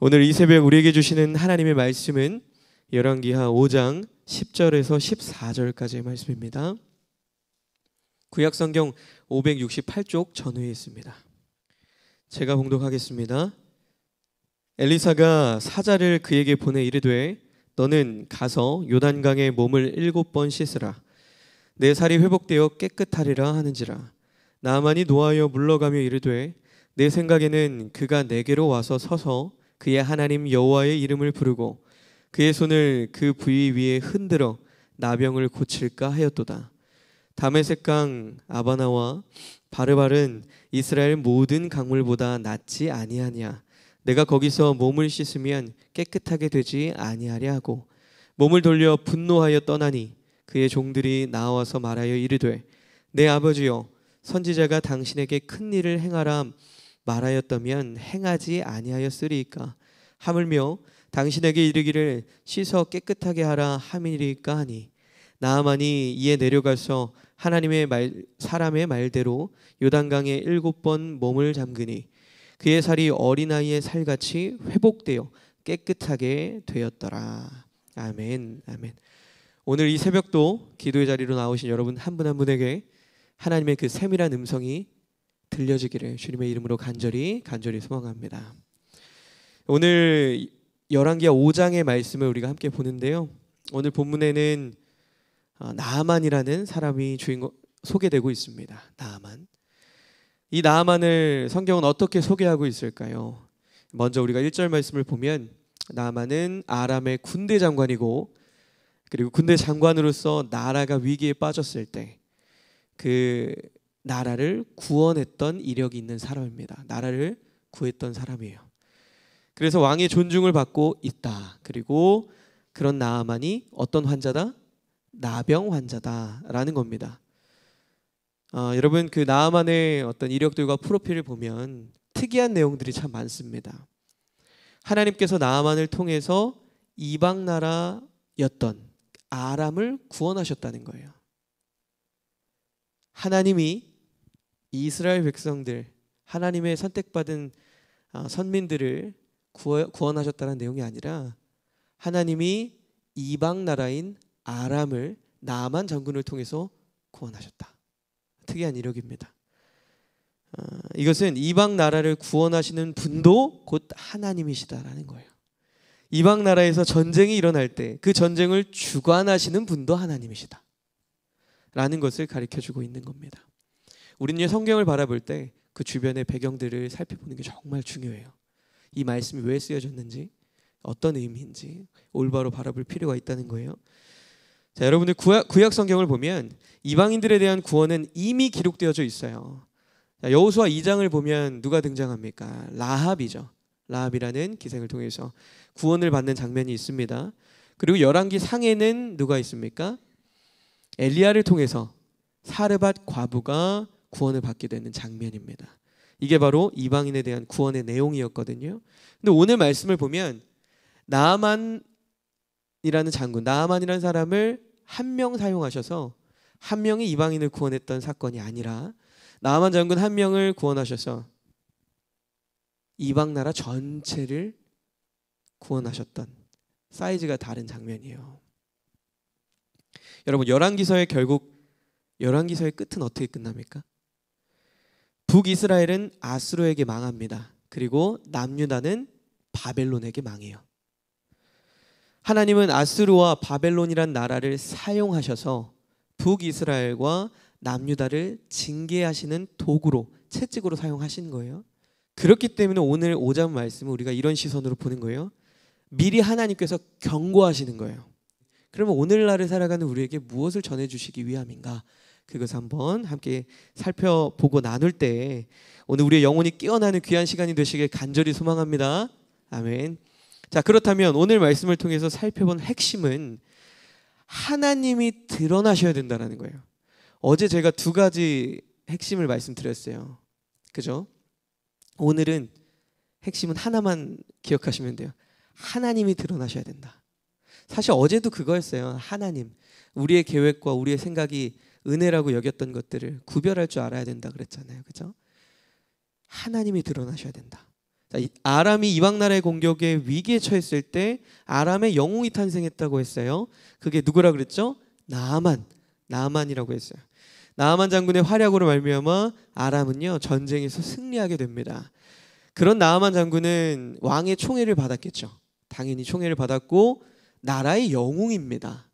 오늘 이 새벽 우리에게 주시는 하나님의 말씀은 열왕기하 5장 10절에서 14절까지의 말씀입니다. 구약 성경 568쪽 전후에 있습니다. 제가 봉독하겠습니다. 엘리사가 사자를 그에게 보내 이르되 너는 가서 요단강에 몸을 일곱 번 씻으라 내 살이 회복되어 깨끗하리라 하는지라 나만이 노하여 물러가며 이르되 내 생각에는 그가 내게로 와서 서서 그의 하나님 여호와의 이름을 부르고 그의 손을 그 부위 위에 흔들어 나병을 고칠까 하였도다. 다메색강 아바나와 바르발은 이스라엘 모든 강물보다 낫지 아니하냐. 내가 거기서 몸을 씻으면 깨끗하게 되지 아니하랴 하고 몸을 돌려 분노하여 떠나니 그의 종들이 나와서 말하여 이르되 내 아버지여 선지자가 당신에게 큰 일을 행하람 말하였다면 행하지 아니하였으리이까 하물며 당신에게 이르기를 씻어 깨끗하게 하라 함이리까 하니 나아만이 이에 내려가서 하나님의 말 사람의 말대로 요단강에 일곱 번 몸을 잠그니 그의 살이 어린아이의 살같이 회복되어 깨끗하게 되었더라. 아멘. 아멘. 오늘 이 새벽도 기도의 자리로 나오신 여러분 한 분한 한 분에게 하나님의 그 세밀한 음성이 들려지기를 주님의 이름으로 간절히 간절히 소망합니다. 오늘 열왕기하 5장의 말씀을 우리가 함께 보는데요. 오늘 본문에는 어, 나아만이라는 사람이 주인공 소개되고 있습니다. 나아만. 이 나아만을 성경은 어떻게 소개하고 있을까요? 먼저 우리가 1절 말씀을 보면 나아만은 아람의 군대 장관이고 그리고 군대 장관으로서 나라가 위기에 빠졌을 때그 나라를 구원했던 이력이 있는 사람입니다. 나라를 구했던 사람이에요. 그래서 왕의 존중을 받고 있다. 그리고 그런 나아만이 어떤 환자다? 나병 환자다라는 겁니다. 어, 여러분 그 나아만의 어떤 이력들과 프로필을 보면 특이한 내용들이 참 많습니다. 하나님께서 나아만을 통해서 이방 나라였던 아람을 구원하셨다는 거예요. 하나님이 이스라엘 백성들 하나님의 선택받은 아, 선민들을 구원하셨다는 내용이 아니라 하나님이 이방 나라인 아람을 나만 장군을 통해서 구원하셨다. 특이한 이력입니다. 아, 이것은 이방 나라를 구원하시는 분도 곧 하나님이시다라는 거예요. 이방 나라에서 전쟁이 일어날 때 그 전쟁을 주관하시는 분도 하나님이시다. 라는 것을 가르쳐 주고 있는 겁니다. 우리는 성경을 바라볼 때 그 주변의 배경들을 살펴보는 게 정말 중요해요. 이 말씀이 왜 쓰여졌는지 어떤 의미인지 올바로 바라볼 필요가 있다는 거예요. 자, 여러분들 구약, 구약 성경을 보면 이방인들에 대한 구원은 이미 기록되어져 있어요. 여호수아 2장을 보면 누가 등장합니까? 라합이죠. 라합이라는 기생을 통해서 구원을 받는 장면이 있습니다. 그리고 열왕기 상에는 누가 있습니까? 엘리야를 통해서 사르밧 과부가 구원을 받게 되는 장면입니다. 이게 바로 이방인에 대한 구원의 내용이었거든요. 근데 오늘 말씀을 보면 나만이라는 장군, 나만이라는 사람을 한 명 사용하셔서 한 명이 이방인을 구원했던 사건이 아니라 나만 장군 한 명을 구원하셔서 이방 나라 전체를 구원하셨던 사이즈가 다른 장면이에요. 여러분 열왕기서의 결국 열왕기서의 끝은 어떻게 끝납니까? 북이스라엘은 아수르에게 망합니다. 그리고 남유다는 바벨론에게 망해요. 하나님은 아수르와 바벨론이란 나라를 사용하셔서 북이스라엘과 남유다를 징계하시는 도구로 채찍으로 사용하신 거예요. 그렇기 때문에 오늘 오장 말씀을 우리가 이런 시선으로 보는 거예요. 미리 하나님께서 경고하시는 거예요. 그러면 오늘날을 살아가는 우리에게 무엇을 전해 주시기 위함인가? 그것 한번 함께 살펴보고 나눌 때 오늘 우리의 영혼이 깨어나는 귀한 시간이 되시길 간절히 소망합니다. 아멘. 자, 그렇다면 오늘 말씀을 통해서 살펴본 핵심은 하나님이 드러나셔야 된다는 거예요. 어제 제가 두 가지 핵심을 말씀드렸어요. 그죠? 오늘은 핵심은 하나만 기억하시면 돼요. 하나님이 드러나셔야 된다. 사실 어제도 그거였어요. 하나님. 우리의 계획과 우리의 생각이 은혜라고 여겼던 것들을 구별할 줄 알아야 된다 그랬잖아요. 그죠? 하나님이 드러나셔야 된다. 자, 아람이 이방 나라의 공격에 위기에 처했을 때 아람의 영웅이 탄생했다고 했어요. 그게 누구라 그랬죠? 나만, 나만이라고 했어요. 나만 장군의 활약으로 말미암아 아람은요 전쟁에서 승리하게 됩니다. 그런 나만 장군은 왕의 총애를 받았겠죠. 당연히 총애를 받았고 나라의 영웅입니다.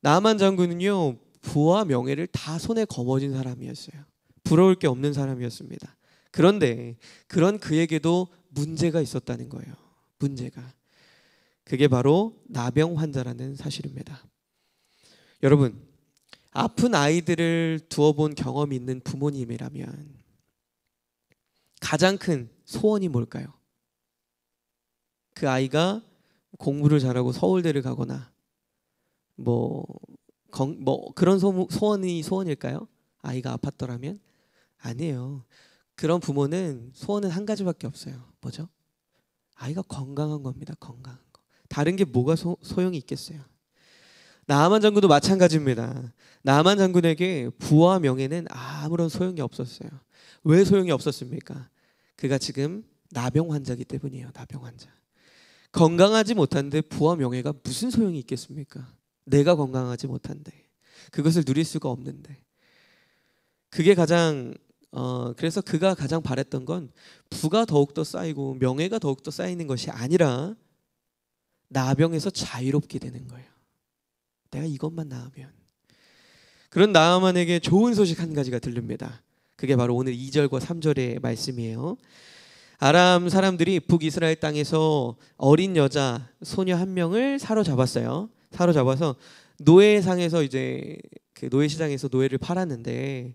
나만 장군은요 부와 명예를 다 손에 거머쥔 사람이었어요. 부러울 게 없는 사람이었습니다. 그런데 그런 그에게도 문제가 있었다는 거예요. 문제가. 그게 바로 나병 환자라는 사실입니다. 여러분, 아픈 아이들을 두어 본 경험이 있는 부모님이라면 가장 큰 소원이 뭘까요? 그 아이가 공부를 잘하고 서울대를 가거나 뭐뭐 그런 소, 소원이 소원일까요? 아이가 아팠더라면 아니에요. 그런 부모는 소원은 한 가지밖에 없어요. 뭐죠? 아이가 건강한 겁니다. 건강한 거. 다른 게 뭐가 소, 소용이 있겠어요? 나만 장군도 마찬가지입니다. 나만 장군에게 부와 명예는 아무런 소용이 없었어요. 왜 소용이 없었습니까? 그가 지금 나병 환자기 때문이에요. 나병 환자. 건강하지 못한데 부와 명예가 무슨 소용이 있겠습니까? 내가 건강하지 못한데 그것을 누릴 수가 없는데 그게 가장 어, 그래서 그가 가장 바랬던 건 부가 더욱더 쌓이고 명예가 더욱더 쌓이는 것이 아니라 나병에서 자유롭게 되는 거예요. 내가 이것만 나으면 그런 나아만에게 좋은 소식 한 가지가 들립니다. 그게 바로 오늘 2절과 3절의 말씀이에요. 아람 사람들이 북이스라엘 땅에서 어린 여자 소녀 한 명을 사로잡았어요. 사로잡아서 노예상에서 이제 그 노예 시장에서 노예를 팔았는데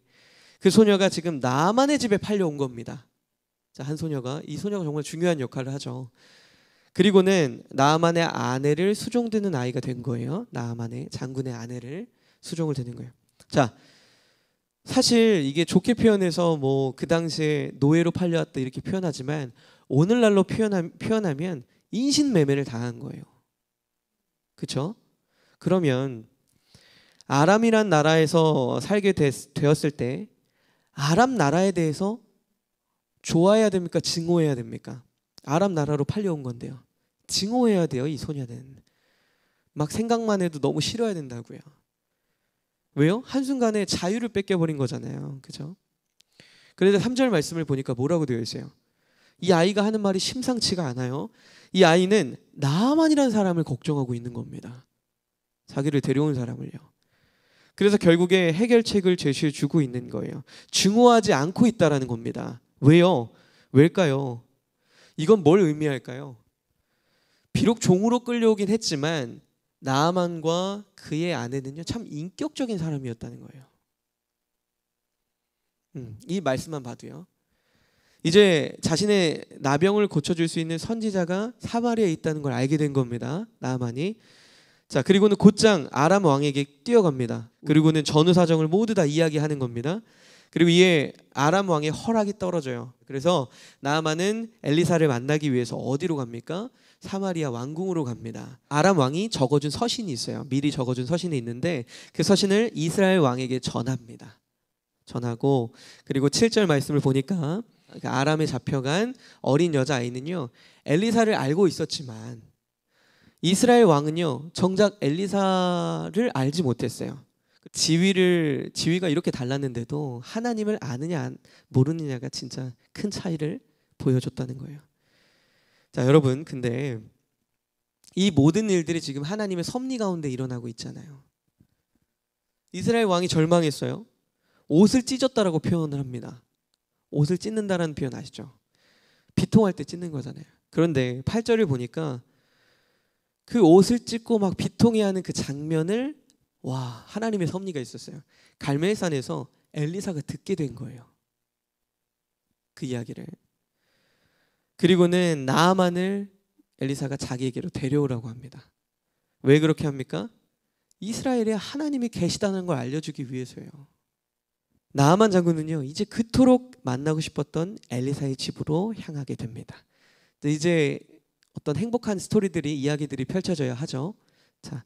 그 소녀가 지금 나만의 집에 팔려온 겁니다. 자, 한 소녀가 이 소녀가 정말 중요한 역할을 하죠. 그리고는 나만의 아내를 수종되는 아이가 된 거예요. 나만의 장군의 아내를 수종을 되는 거예요. 자, 사실 이게 좋게 표현해서 뭐 그 당시에 노예로 팔려왔다 이렇게 표현하지만 오늘날로 표현하, 표현하면 인신매매를 당한 거예요. 그렇죠? 그러면 아람이란 나라에서 살게 되, 되었을 때 아람 나라에 대해서 좋아해야 됩니까? 증오해야 됩니까? 아람 나라로 팔려온 건데요. 증오해야 돼요, 이 소녀는. 막 생각만 해도 너무 싫어야 된다고요. 왜요? 한순간에 자유를 뺏겨버린 거잖아요. 그죠? 그런데 3절 말씀을 보니까 뭐라고 되어 있어요? 이 아이가 하는 말이 심상치가 않아요. 이 아이는 나만이라는 사람을 걱정하고 있는 겁니다. 자기를 데려온 사람을요. 그래서 결국에 해결책을 제시해 주고 있는 거예요. 증오하지 않고 있다라는 겁니다. 왜요? 왜일까요? 이건 뭘 의미할까요? 비록 종으로 끌려오긴 했지만 나만과 그의 아내는요 참 인격적인 사람이었다는 거예요. 음, 이 말씀만 봐도요. 이제 자신의 나병을 고쳐줄 수 있는 선지자가 사마리에 있다는 걸 알게 된 겁니다. 나만이 자, 그리고는 곧장 아람 왕에게 뛰어갑니다. 그리고는 전후 사정을 모두 다 이야기하는 겁니다. 그리고 이에 아람 왕의 허락이 떨어져요. 그래서 나아만은 엘리사를 만나기 위해서 어디로 갑니까? 사마리아 왕궁으로 갑니다. 아람 왕이 적어준 서신이 있어요. 미리 적어준 서신이 있는데 그 서신을 이스라엘 왕에게 전합니다. 전하고 그리고 7절 말씀을 보니까 그 아람에 잡혀간 어린 여자 아이는요. 엘리사를 알고 있었지만 이스라엘 왕은요 정작 엘리사를 알지 못했어요. 그 지위를 지위가 이렇게 달랐는데도 하나님을 아느냐 모르느냐가 진짜 큰 차이를 보여줬다는 거예요. 자 여러분 근데 이 모든 일들이 지금 하나님의 섭리 가운데 일어나고 있잖아요. 이스라엘 왕이 절망했어요. 옷을 찢었다라고 표현을 합니다. 옷을 찢는다라는 표현 아시죠? 비통할 때 찢는 거잖아요. 그런데 8절을 보니까 그 옷을 찢고 막 비통해하는 그 장면을 와 하나님의 섭리가 있었어요. 갈멜산에서 엘리사가 듣게 된 거예요. 그 이야기를. 그리고는 나만을 엘리사가 자기에게로 데려오라고 합니다. 왜 그렇게 합니까? 이스라엘에 하나님이 계시다는 걸 알려주기 위해서예요. 나만 장군은요 이제 그토록 만나고 싶었던 엘리사의 집으로 향하게 됩니다. 이제 어떤 행복한 스토리들이 이야기들이 펼쳐져야 하죠. 자,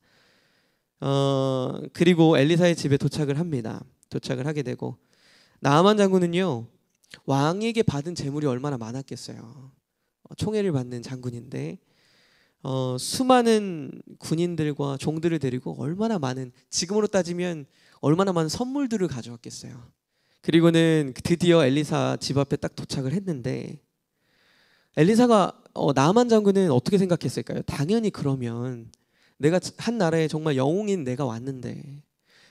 어, 그리고 엘리사의 집에 도착을 합니다. 도착을 하게 되고 나아만 장군은요 왕에게 받은 재물이 얼마나 많았겠어요. 어, 총애를 받는 장군인데 어, 수많은 군인들과 종들을 데리고 얼마나 많은 지금으로 따지면 얼마나 많은 선물들을 가져왔겠어요. 그리고는 드디어 엘리사 집 앞에 딱 도착을 했는데 엘리사가 어, 나만 장군은 어떻게 생각했을까요? 당연히 그러면 내가 한 나라에 정말 영웅인 내가 왔는데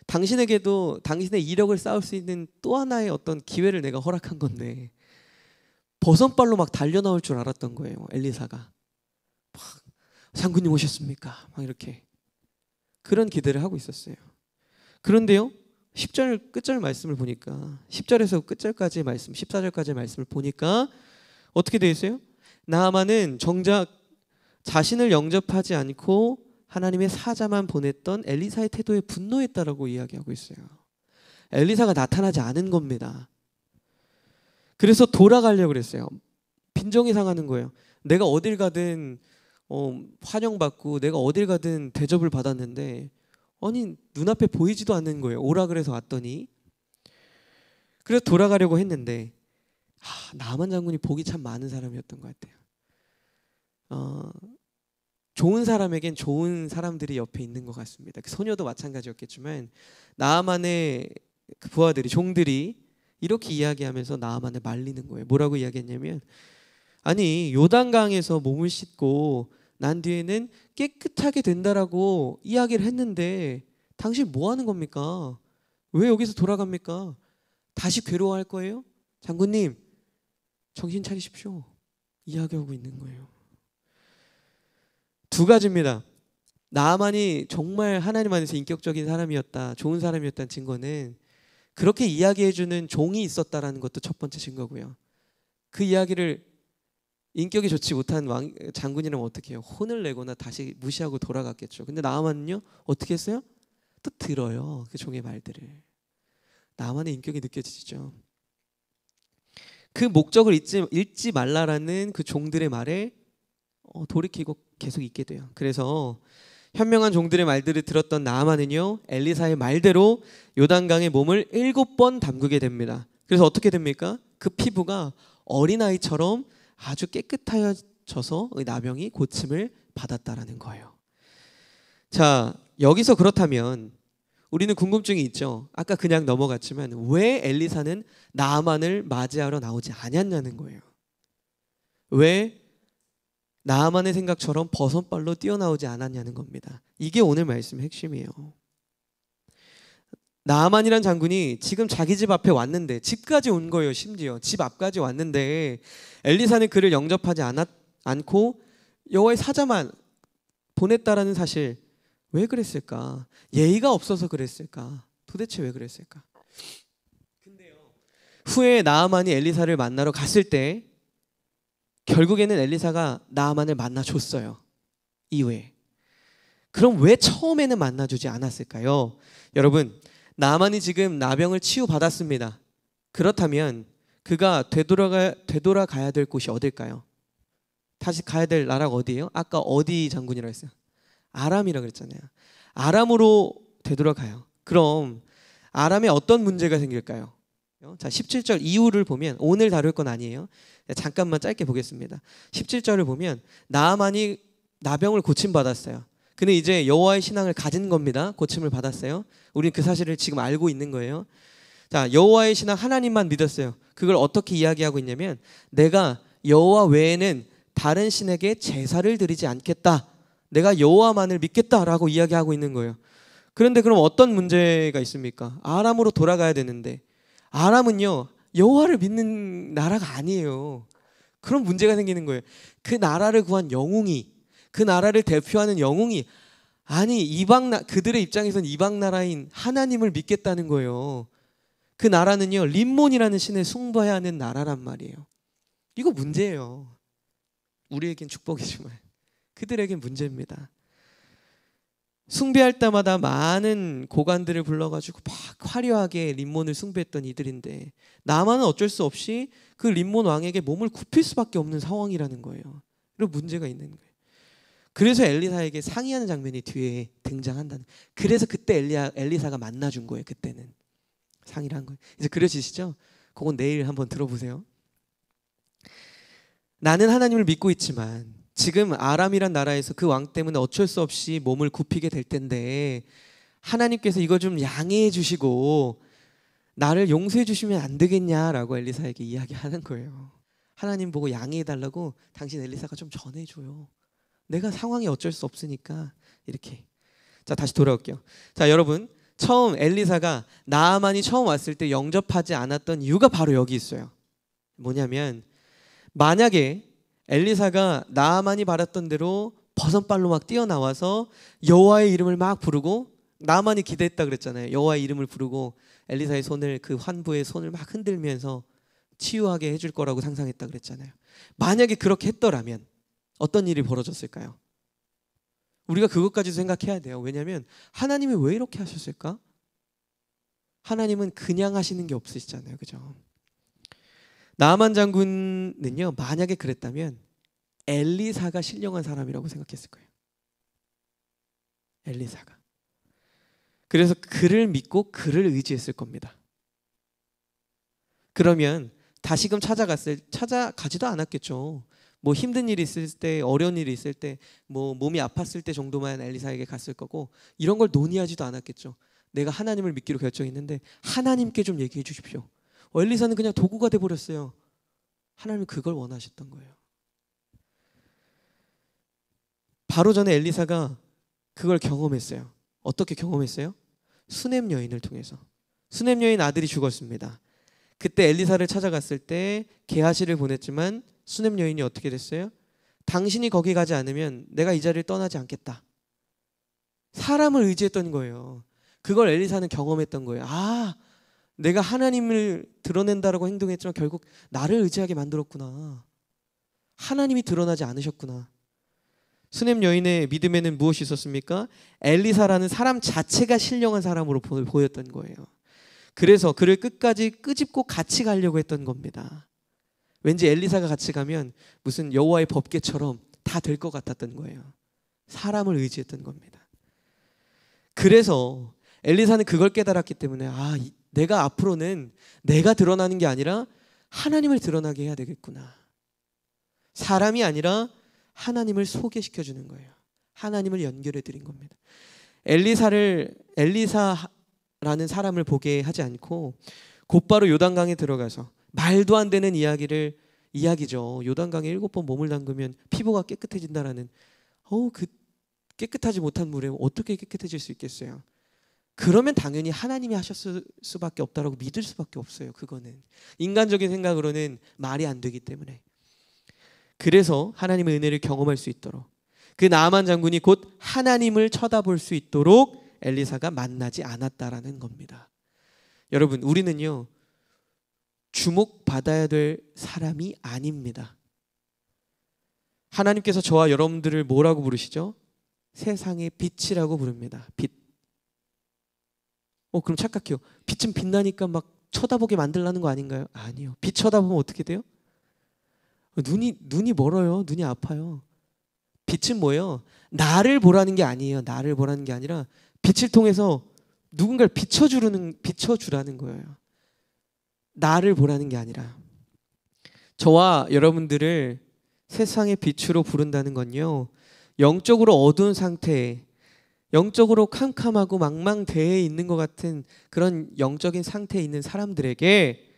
당신에게도 당신의 이력을 쌓을 수 있는 또 하나의 어떤 기회를 내가 허락한 건데 버선발로 막 달려 나올 줄 알았던 거예요. 엘리사가 막 장군님 오셨습니까? 막 이렇게 그런 기대를 하고 있었어요. 그런데요. 10절 끝절 말씀을 보니까 10절에서 끝절까지 말씀 14절까지 말씀을 보니까 어떻게 되어 있어요? 나아만은 정작 자신을 영접하지 않고 하나님의 사자만 보냈던 엘리사의 태도에 분노했다라고 이야기하고 있어요. 엘리사가 나타나지 않은 겁니다. 그래서 돌아가려고 그랬어요. 빈정이 상하는 거예요. 내가 어딜 가든 어, 환영받고 내가 어딜 가든 대접을 받았는데 아니 눈앞에 보이지도 않는 거예요. 오라 그래서 왔더니 그래서 돌아가려고 했는데 하, 남한 장군이 복이 참 많은 사람이었던 것 같아요. 어, 좋은 사람에겐 좋은 사람들이 옆에 있는 것 같습니다. 그 소녀도 마찬가지였겠지만 나만의 그 부하들이 종들이 이렇게 이야기하면서 나만을 말리는 거예요. 뭐라고 이야기했냐면 아니 요단강에서 몸을 씻고 난 뒤에는 깨끗하게 된다라고 이야기를 했는데 당신 뭐 하는 겁니까? 왜 여기서 돌아갑니까? 다시 괴로워할 거예요? 장군님 정신 차리십시오. 이야기하고 있는 거예요. 두 가지입니다. 나만이 정말 하나님 안에서 인격적인 사람이었다, 좋은 사람이었다는 증거는 그렇게 이야기해주는 종이 있었다라는 것도 첫 번째 증거고요. 그 이야기를 인격이 좋지 못한 왕, 장군이라면 어떻게 해요? 혼을 내거나 다시 무시하고 돌아갔겠죠. 근데 나만은요 어떻게 했어요? 또 들어요 그 종의 말들을. 나만의 인격이 느껴지죠. 그 목적을 잊지, 잃지 말라라는 그 종들의 말에 어, 돌이키고 계속 있게 돼요. 그래서 현명한 종들의 말들을 들었던 나아만은요 엘리사의 말대로 요단강의 몸을 일곱 번 담그게 됩니다. 그래서 어떻게 됩니까? 그 피부가 어린아이처럼 아주 깨끗하여져서 나병이 고침을 받았다라는 거예요. 자 여기서 그렇다면 우리는 궁금증이 있죠. 아까 그냥 넘어갔지만 왜 엘리사는 나아만을 맞이하러 나오지 않았냐는 거예요. 왜 나아만의 생각처럼 버선발로 뛰어나오지 않았냐는 겁니다. 이게 오늘 말씀의 핵심이에요. 나아만이란 장군이 지금 자기 집 앞에 왔는데 집까지 온 거예요. 심지어 집 앞까지 왔는데 엘리사는 그를 영접하지 않았, 않고 여호와의 사자만 보냈다라는 사실 왜 그랬을까? 예의가 없어서 그랬을까? 도대체 왜 그랬을까? 근데요. 후에 나아만이 엘리사를 만나러 갔을 때 결국에는 엘리사가 나아만을 만나줬어요. 이후에. 그럼 왜 처음에는 만나주지 않았을까요? 여러분, 나만이 지금 나병을 치유받았습니다. 그렇다면 그가 되돌아가, 되돌아가야 될 곳이 어딜까요? 다시 가야 될 나라가 어디예요? 아까 어디 장군이라 했어요? 아람이라 고 그랬잖아요. 아람으로 되돌아가요. 그럼 아람에 어떤 문제가 생길까요? 어? 자, 17절 이후를 보면 오늘 다룰 건 아니에요. 잠깐만 짧게 보겠습니다. 17절을 보면 나만이 나병을 고침 받았어요. 근데 이제 여호와의 신앙을 가진 겁니다. 고침을 받았어요. 우리는 그 사실을 지금 알고 있는 거예요. 자, 여호와의 신앙 하나님만 믿었어요. 그걸 어떻게 이야기하고 있냐면 내가 여호와 외에는 다른 신에게 제사를 드리지 않겠다. 내가 여호와만을 믿겠다라고 이야기하고 있는 거예요. 그런데 그럼 어떤 문제가 있습니까? 아람으로 돌아가야 되는데 아람은요 여호와를 믿는 나라가 아니에요. 그런 문제가 생기는 거예요. 그 나라를 구한 영웅이 그 나라를 대표하는 영웅이 아니 이방 나 그들의 입장에선 이방 나라인 하나님을 믿겠다는 거예요. 그 나라는요 림몬이라는 신을 숭배하는 나라란 말이에요. 이거 문제예요. 우리에겐 축복이지만 그들에게 문제입니다. 숭배할 때마다 많은 고관들을 불러가지고 막 화려하게 림몬을 숭배했던 이들인데 나만은 어쩔 수 없이 그 림몬 왕에게 몸을 굽힐 수밖에 없는 상황이라는 거예요. 그리고 문제가 있는 거예요. 그래서 엘리사에게 상의하는 장면이 뒤에 등장한다는. 그래서 그때 엘리야, 엘리사가 만나준 거예요. 그때는 상의를 한 거예요. 이제 그려지시죠? 그건 내일 한번 들어보세요. 나는 하나님을 믿고 있지만 지금 아람이란 나라에서 그 왕 때문에 어쩔 수 없이 몸을 굽히게 될 텐데 하나님께서 이거 좀 양해해 주시고 나를 용서해 주시면 안 되겠냐라고 엘리사에게 이야기하는 거예요. 하나님 보고 양해해 달라고 당신 엘리사가 좀 전해줘요. 내가 상황이 어쩔 수 없으니까 이렇게. 자 다시 돌아올게요. 자 여러분 처음 엘리사가 나아만이 처음 왔을 때 영접하지 않았던 이유가 바로 여기 있어요. 뭐냐면 만약에 엘리사가 나만이 바랐던 대로 버선발로 막 뛰어나와서 여호와의 이름을 막 부르고 나만이 기대했다 그랬잖아요. 여호와의 이름을 부르고 엘리사의 손을 그 환부의 손을 막 흔들면서 치유하게 해줄 거라고 상상했다 그랬잖아요. 만약에 그렇게 했더라면 어떤 일이 벌어졌을까요? 우리가 그것까지도 생각해야 돼요. 왜냐하면 하나님이 왜 이렇게 하셨을까? 하나님은 그냥 하시는 게 없으시잖아요. 그죠? 나만 장군은요 만약에 그랬다면 엘리사가 신령한 사람이라고 생각했을 거예요. 엘리사가. 그래서 그를 믿고 그를 의지했을 겁니다. 그러면 다시금 찾아갔을 찾아가지도 않았겠죠. 뭐 힘든 일이 있을 때, 어려운 일이 있을 때, 뭐 몸이 아팠을 때 정도만 엘리사에게 갔을 거고 이런 걸 논의하지도 않았겠죠. 내가 하나님을 믿기로 결정했는데 하나님께 좀 얘기해 주십시오. 엘리사는 그냥 도구가 돼 버렸어요. 하나님이 그걸 원하셨던 거예요. 바로 전에 엘리사가 그걸 경험했어요. 어떻게 경험했어요? 수냄 여인을 통해서. 수냄 여인 아들이 죽었습니다. 그때 엘리사를 찾아갔을 때 게하시를 보냈지만 수냄 여인이 어떻게 됐어요? 당신이 거기 가지 않으면 내가 이 자리를 떠나지 않겠다. 사람을 의지했던 거예요. 그걸 엘리사는 경험했던 거예요. 아, 내가 하나님을 드러낸다라고 행동했지만 결국 나를 의지하게 만들었구나. 하나님이 드러나지 않으셨구나. 스냅 여인의 믿음에는 무엇이 있었습니까? 엘리사라는 사람 자체가 신령한 사람으로 보였던 거예요. 그래서 그를 끝까지 끄집고 같이 가려고 했던 겁니다. 왠지 엘리사가 같이 가면 무슨 여호와의 법계처럼 다 될 것 같았던 거예요. 사람을 의지했던 겁니다. 그래서 엘리사는 그걸 깨달았기 때문에 아 내가 앞으로는 내가 드러나는 게 아니라 하나님을 드러나게 해야 되겠구나. 사람이 아니라 하나님을 소개시켜 주는 거예요. 하나님을 연결해 드린 겁니다. 엘리사를 엘리사라는 사람을 보게 하지 않고 곧바로 요단강에 들어가서 말도 안 되는 이야기를 이야기죠. 요단강에 일곱 번 몸을 담그면 피부가 깨끗해진다라는 어우 그 깨끗하지 못한 물에 어떻게 깨끗해질 수 있겠어요? 그러면 당연히 하나님이 하셨을 수밖에 없다라고 믿을 수밖에 없어요. 그거는 인간적인 생각으로는 말이 안 되기 때문에. 그래서 하나님의 은혜를 경험할 수 있도록 그 나만 장군이 곧 하나님을 쳐다볼 수 있도록 엘리사가 만나지 않았다라는 겁니다. 여러분, 우리는요. 주목받아야 될 사람이 아닙니다. 하나님께서 저와 여러분들을 뭐라고 부르시죠? 세상의 빛이라고 부릅니다. 빛. 어 그럼 착각해요. 빛은 빛나니까 막 쳐다보게 만들라는 거 아닌가요? 아니요. 빛 쳐다보면 어떻게 돼요? 눈이 눈이 멀어요. 눈이 아파요. 빛은 뭐예요? 나를 보라는 게 아니에요. 나를 보라는 게 아니라 빛을 통해서 누군가를 비춰주는 비춰주라는 거예요. 나를 보라는 게 아니라 저와 여러분들을 세상의 빛으로 부른다는 건요. 영적으로 어두운 상태에 영적으로 캄캄하고 망망대해 있는 것 같은 그런 영적인 상태에 있는 사람들에게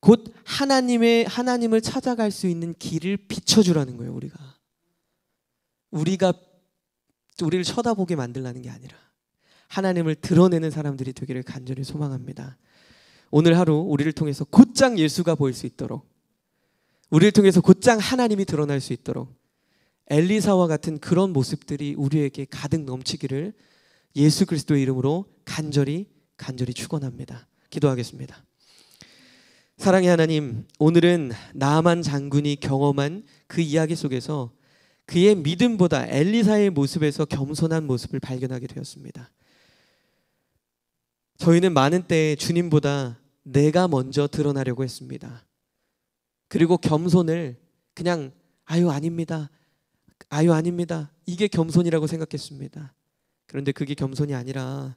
곧 하나님의 하나님을 찾아갈 수 있는 길을 비춰주라는 거예요. 우리가 우리가 우리를 쳐다보게 만들라는 게 아니라 하나님을 드러내는 사람들이 되기를 간절히 소망합니다. 오늘 하루 우리를 통해서 곧장 예수가 보일 수 있도록 우리를 통해서 곧장 하나님이 드러날 수 있도록 엘리사와 같은 그런 모습들이 우리에게 가득 넘치기를 예수 그리스도의 이름으로 간절히 간절히 축원합니다. 기도하겠습니다. 사랑의 하나님, 오늘은 나만 장군이 경험한 그 이야기 속에서 그의 믿음보다 엘리사의 모습에서 겸손한 모습을 발견하게 되었습니다. 저희는 많은 때 주님보다 내가 먼저 드러나려고 했습니다. 그리고 겸손을 그냥 아유 아닙니다. 아유 아닙니다. 이게 겸손이라고 생각했습니다. 그런데 그게 겸손이 아니라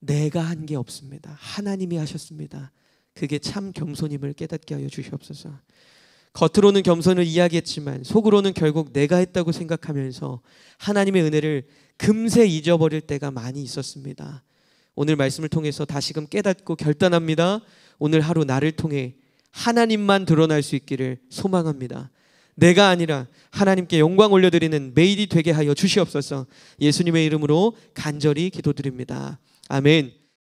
내가 한 게 없습니다. 하나님이 하셨습니다. 그게 참 겸손임을 깨닫게 하여 주시옵소서. 겉으로는 겸손을 이야기했지만 속으로는 결국 내가 했다고 생각하면서 하나님의 은혜를 금세 잊어버릴 때가 많이 있었습니다. 오늘 말씀을 통해서 다시금 깨닫고 결단합니다. 오늘 하루 나를 통해 하나님만 드러날 수 있기를 소망합니다. 내가 아니라 하나님께 영광 올려드리는 메일이 되게 하여 주시옵소서 예수님의 이름으로 간절히 기도드립니다. 아멘.